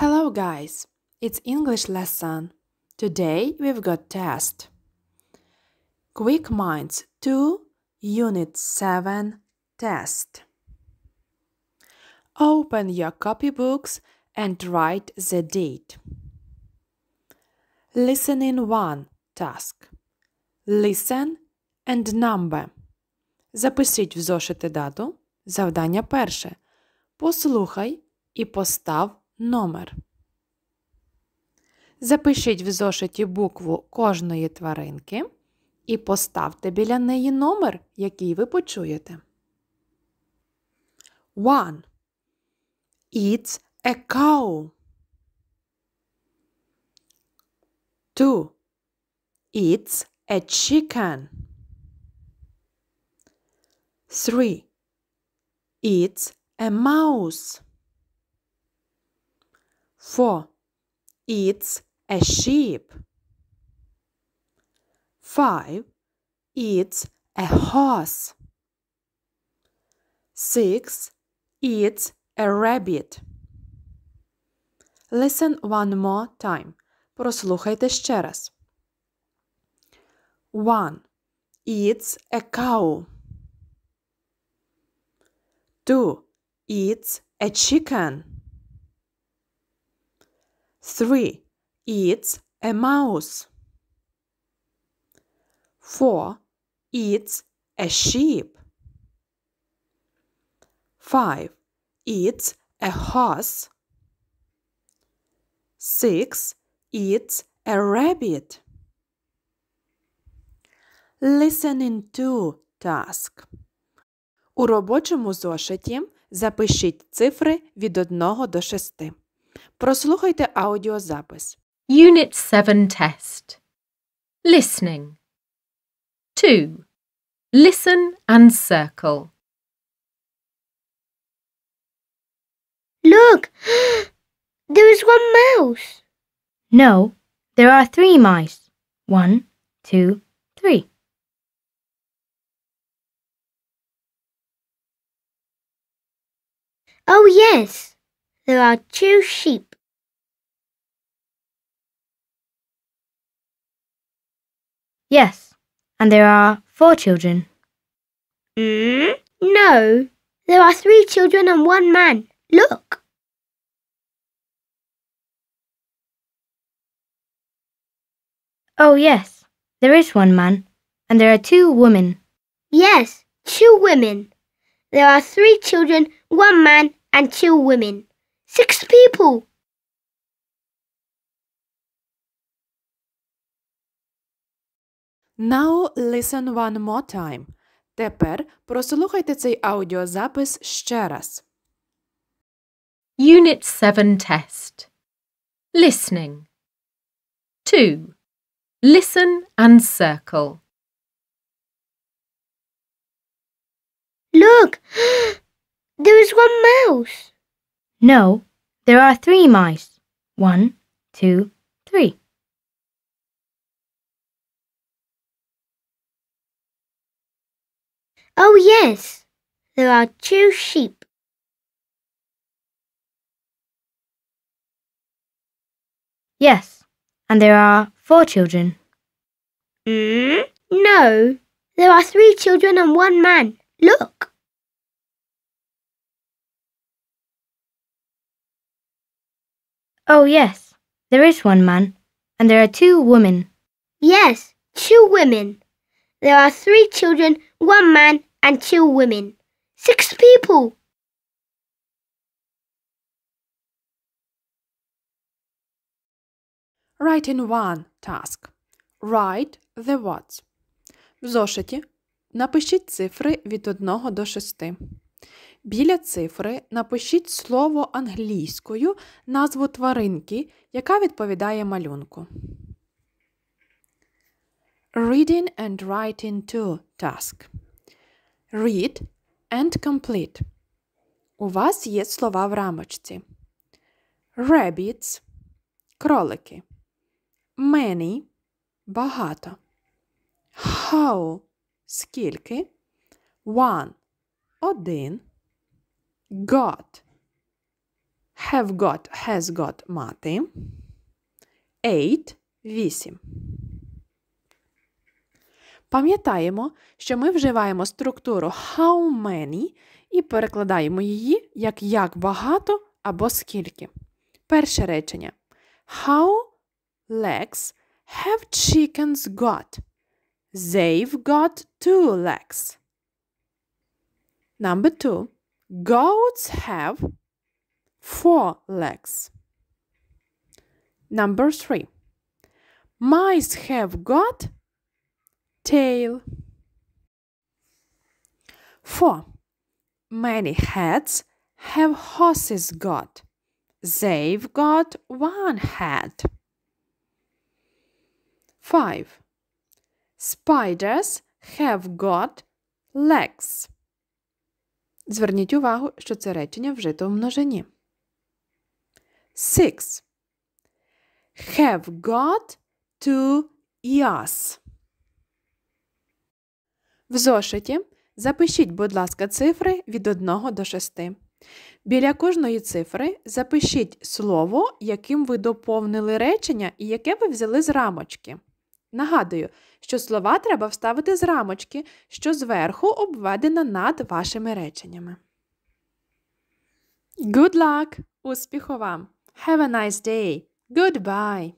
Hello guys, it's English lesson. Today we've got test. Quick Minds 2, Unit 7 test. Open your copybooks and write the date. Listening 1 task. Listen and number. Запишіть в зошити дату. Завдання перше. Послухай і постав номер. Запишіть в зошиті букву кожної тваринки і поставте біля неї номер, який ви почуєте. One. It's a cow. Two. It's a chicken. Three. It's a mouse. Four. It's a sheep. Five. It's a horse. Six. It's a rabbit. Listen one more time. Прослухайте ще раз. One. It's a cow. Two. It's a chicken. Three. It's a mouse. Four. It's a sheep. Five. It's a horse. Six. It's a rabbit. Listening to task. У робочому зошиті запишіть цифри від 1 до 6. Прослухайте аудіозапис. Unit 7 test. Listening. 2. Listen and circle. Look! There is one mouse. No, there are three mice. One, two, three. Oh, yes. There are two sheep. Yes, and there are four children. Mm? No, there are three children and one man. Look. Oh, yes, there is one man, and there are two women. Yes, two women. There are three children, one man, and two women. Six people. Now listen one more time. Тепер прослухайте цей аудіозапис ще раз. Unit 7 test. Listening. 2. Listen and circle. Look! There is one mouse. No, there are three mice. One, two, three. Oh, yes, there are two sheep. Yes, and there are four children. Mm? No, there are three children and one man. Look. Oh, yes. There is one man, and there are two women. Yes, two women. There are three children, one man, and two women. Six people. Write in one task. Write the words. В зошиті напишіть цифри від 1 до 6. Біля цифри напишіть слово англійською назву тваринки, яка відповідає малюнку. Reading and writing to task. Read and complete. У вас є слова в рамочці. Rabbits кролики. Many багато. How скільки. One один. Got. Have got, has got мати. Eight – вісім. Пам'ятаємо, що ми вживаємо структуру how many і перекладаємо її як як багато або скільки. Перше речення. How legs have chickens got? They've got two legs. Number two. Goats have four legs. Number three. Mice have got tail. Four. Many heads have horses got. They've got one head. Five. Spiders have got legs. Зверніть увагу, що це речення вжито в множині. Six. Have got to yes. В зошиті запишіть, будь ласка, цифри від 1 до 6. Біля кожної цифри запишіть слово, яким ви доповнили речення і яке ви взяли з рамочки. Нагадую, що слова треба вставити з рамочки, що зверху обведена над вашими реченнями. Good luck! Успіху вам! Have a nice day! Goodbye!